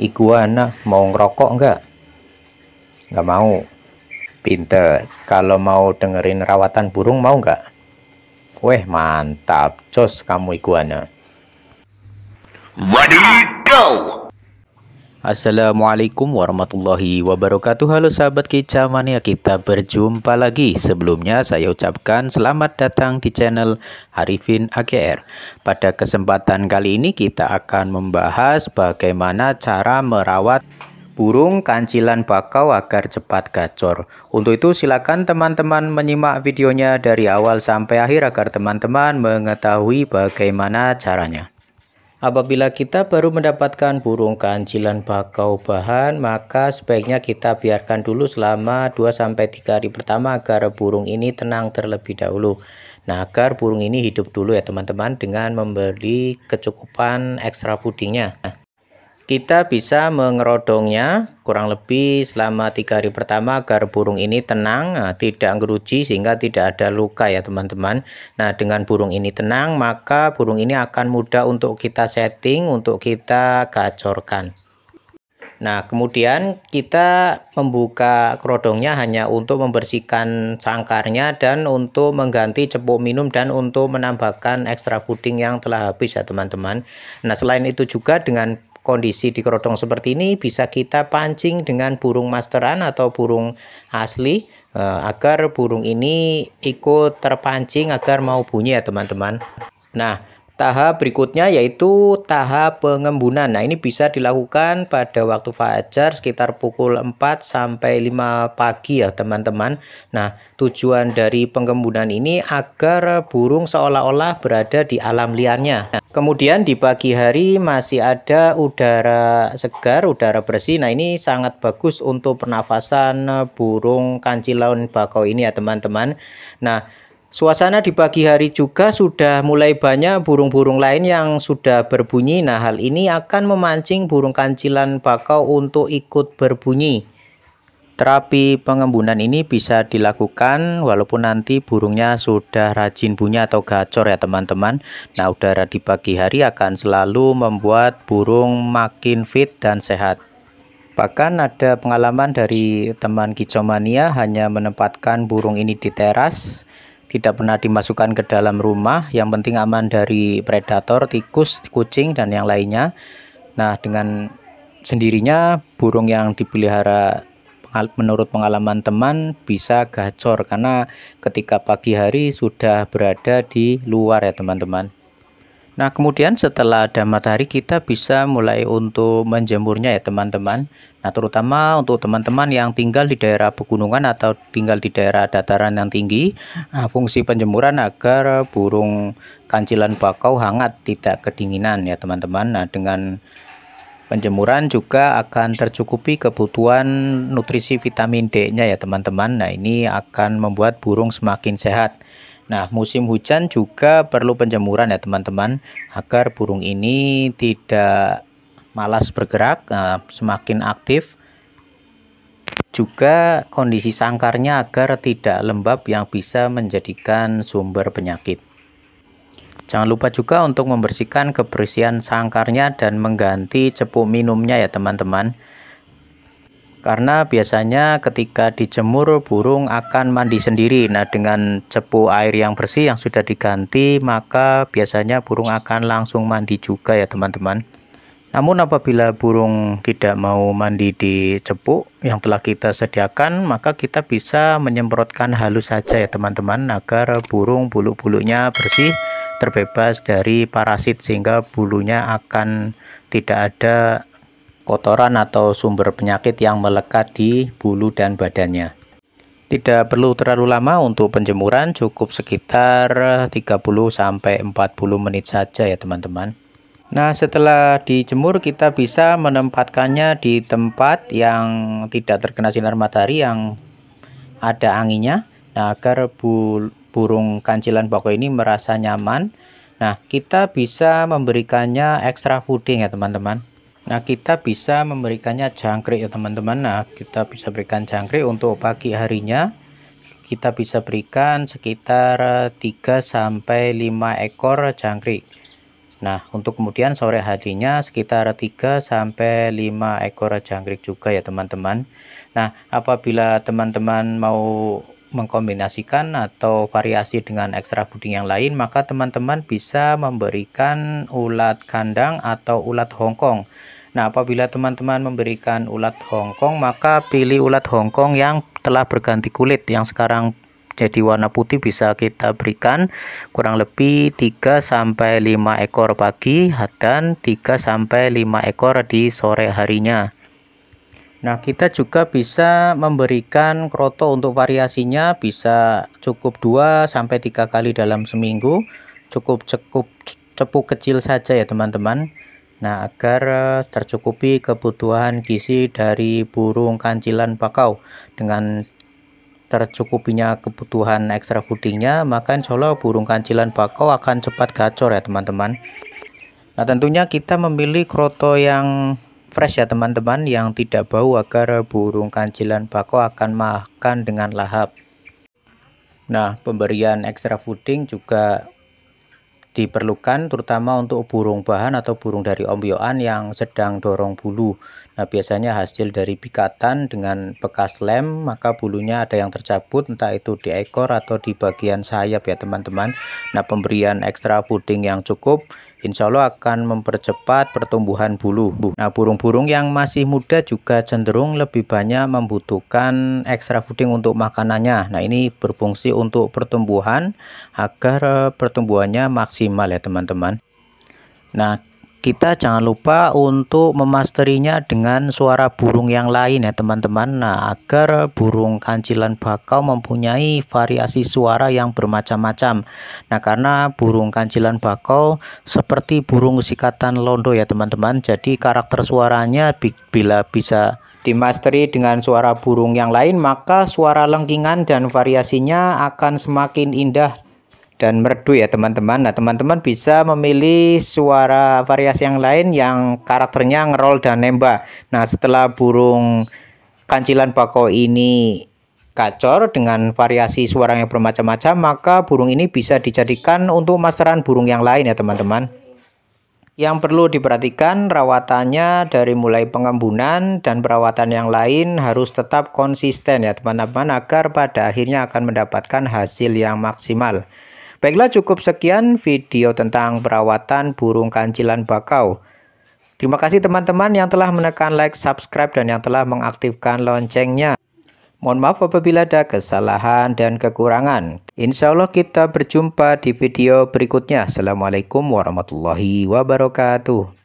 iguana mau ngerokok nggak nggak mau pinter kalau mau dengerin rawatan burung mau nggak weh mantap jos kamu iguana ready go Assalamualaikum warahmatullahi wabarakatuh Halo sahabat Kicamania kita berjumpa lagi Sebelumnya saya ucapkan selamat datang di channel Harifin AGR Pada kesempatan kali ini kita akan membahas bagaimana cara merawat burung kancilan bakau agar cepat gacor. Untuk itu silakan teman-teman menyimak videonya dari awal sampai akhir agar teman-teman mengetahui bagaimana caranya. Apabila kita baru mendapatkan burung kancilan bakau bahan, maka sebaiknya kita biarkan dulu selama 2-3 hari pertama agar burung ini tenang terlebih dahulu. Nah, agar burung ini hidup dulu ya teman-teman dengan memberi kecukupan ekstra pudingnya. Nah, kita bisa mengerodongnya kurang lebih selama tiga hari pertama agar burung ini tenang eh, tidak ngeruji sehingga tidak ada luka ya teman-teman nah dengan burung ini tenang maka burung ini akan mudah untuk kita setting untuk kita gacorkan Nah, kemudian kita membuka kerodongnya hanya untuk membersihkan sangkarnya dan untuk mengganti cepuk minum dan untuk menambahkan ekstra puding yang telah habis ya teman-teman. Nah, selain itu juga dengan kondisi di kerodong seperti ini bisa kita pancing dengan burung masteran atau burung asli eh, agar burung ini ikut terpancing agar mau bunyi ya teman-teman nah Tahap berikutnya yaitu tahap pengembunan. Nah, ini bisa dilakukan pada waktu fajar sekitar pukul 4 sampai 5 pagi ya, teman-teman. Nah, tujuan dari pengembunan ini agar burung seolah-olah berada di alam liarnya. Nah, kemudian di pagi hari masih ada udara segar, udara bersih. Nah, ini sangat bagus untuk pernafasan burung kancil laut bakau ini ya, teman-teman. Nah, Suasana di pagi hari juga sudah mulai banyak burung-burung lain yang sudah berbunyi. Nah, hal ini akan memancing burung kancilan bakau untuk ikut berbunyi. Terapi pengembunan ini bisa dilakukan walaupun nanti burungnya sudah rajin bunyi atau gacor ya teman-teman. Nah udara di pagi hari akan selalu membuat burung makin fit dan sehat. Bahkan ada pengalaman dari teman kicomania hanya menempatkan burung ini di teras tidak pernah dimasukkan ke dalam rumah yang penting aman dari predator tikus kucing dan yang lainnya nah dengan sendirinya burung yang dipelihara menurut pengalaman teman bisa gacor karena ketika pagi hari sudah berada di luar ya teman-teman Nah kemudian setelah ada matahari kita bisa mulai untuk menjemurnya ya teman-teman Nah terutama untuk teman-teman yang tinggal di daerah pegunungan atau tinggal di daerah dataran yang tinggi nah, Fungsi penjemuran agar burung kancilan bakau hangat tidak kedinginan ya teman-teman Nah dengan Penjemuran juga akan tercukupi kebutuhan nutrisi vitamin D-nya ya teman-teman. Nah ini akan membuat burung semakin sehat. Nah, musim hujan juga perlu penjemuran ya teman-teman agar burung ini tidak malas bergerak, eh, semakin aktif. Juga kondisi sangkarnya agar tidak lembab yang bisa menjadikan sumber penyakit. Jangan lupa juga untuk membersihkan kebersihan sangkarnya dan mengganti cepuk minumnya ya teman-teman karena biasanya ketika dijemur burung akan mandi sendiri nah dengan cepu air yang bersih yang sudah diganti maka biasanya burung akan langsung mandi juga ya teman-teman namun apabila burung tidak mau mandi di cepu yang telah kita sediakan maka kita bisa menyemprotkan halus saja ya teman-teman agar burung bulu-bulunya bersih terbebas dari parasit sehingga bulunya akan tidak ada kotoran atau sumber penyakit yang melekat di bulu dan badannya. Tidak perlu terlalu lama untuk penjemuran, cukup sekitar 30 40 menit saja ya teman-teman. Nah, setelah dijemur kita bisa menempatkannya di tempat yang tidak terkena sinar matahari yang ada anginnya. Nah, agar burung kancilan pokok ini merasa nyaman. Nah, kita bisa memberikannya extra fooding ya teman-teman. Nah, kita bisa memberikannya jangkrik ya teman-teman. Nah, kita bisa berikan jangkrik untuk pagi harinya. Kita bisa berikan sekitar 3 sampai 5 ekor jangkrik. Nah, untuk kemudian sore harinya sekitar 3 sampai 5 ekor jangkrik juga ya teman-teman. Nah, apabila teman-teman mau mengkombinasikan atau variasi dengan ekstra puding yang lain, maka teman-teman bisa memberikan ulat kandang atau ulat hongkong. Nah, apabila teman-teman memberikan ulat Hongkong, maka pilih ulat Hongkong yang telah berganti kulit yang sekarang jadi warna putih bisa kita berikan kurang lebih 3 sampai 5 ekor pagi dan 3 sampai 5 ekor di sore harinya. Nah, kita juga bisa memberikan kroto untuk variasinya bisa cukup 2 sampai 3 kali dalam seminggu, cukup cukup cepuk kecil saja ya, teman-teman. Nah, agar eh, tercukupi kebutuhan gizi dari burung kancilan bakau dengan tercukupinya kebutuhan ekstra foodingnya, maka insya Allah burung kancilan bakau akan cepat gacor ya teman-teman. Nah, tentunya kita memilih kroto yang fresh ya teman-teman, yang tidak bau agar burung kancilan bakau akan makan dengan lahap. Nah, pemberian ekstra fooding juga diperlukan terutama untuk burung bahan atau burung dari ombyoan yang sedang dorong bulu. Nah, biasanya hasil dari pikatan dengan bekas lem, maka bulunya ada yang tercabut entah itu di ekor atau di bagian sayap ya, teman-teman. Nah, pemberian ekstra puding yang cukup insya Allah akan mempercepat pertumbuhan bulu. Nah, burung-burung yang masih muda juga cenderung lebih banyak membutuhkan ekstra puding untuk makanannya. Nah, ini berfungsi untuk pertumbuhan agar pertumbuhannya maksimal ya, teman-teman. Nah, kita jangan lupa untuk memasterinya dengan suara burung yang lain ya teman-teman nah agar burung kancilan bakau mempunyai variasi suara yang bermacam-macam nah karena burung kancilan bakau seperti burung sikatan londo ya teman-teman jadi karakter suaranya bila bisa dimasteri dengan suara burung yang lain maka suara lengkingan dan variasinya akan semakin indah dan merdu ya teman-teman nah teman-teman bisa memilih suara variasi yang lain yang karakternya ngerol dan nembak nah setelah burung kancilan bako ini kacor dengan variasi suara yang bermacam-macam maka burung ini bisa dijadikan untuk masteran burung yang lain ya teman-teman yang perlu diperhatikan rawatannya dari mulai pengembunan dan perawatan yang lain harus tetap konsisten ya teman-teman agar pada akhirnya akan mendapatkan hasil yang maksimal Baiklah cukup sekian video tentang perawatan burung kancilan bakau. Terima kasih teman-teman yang telah menekan like, subscribe, dan yang telah mengaktifkan loncengnya. Mohon maaf apabila ada kesalahan dan kekurangan. Insya Allah kita berjumpa di video berikutnya. Assalamualaikum warahmatullahi wabarakatuh.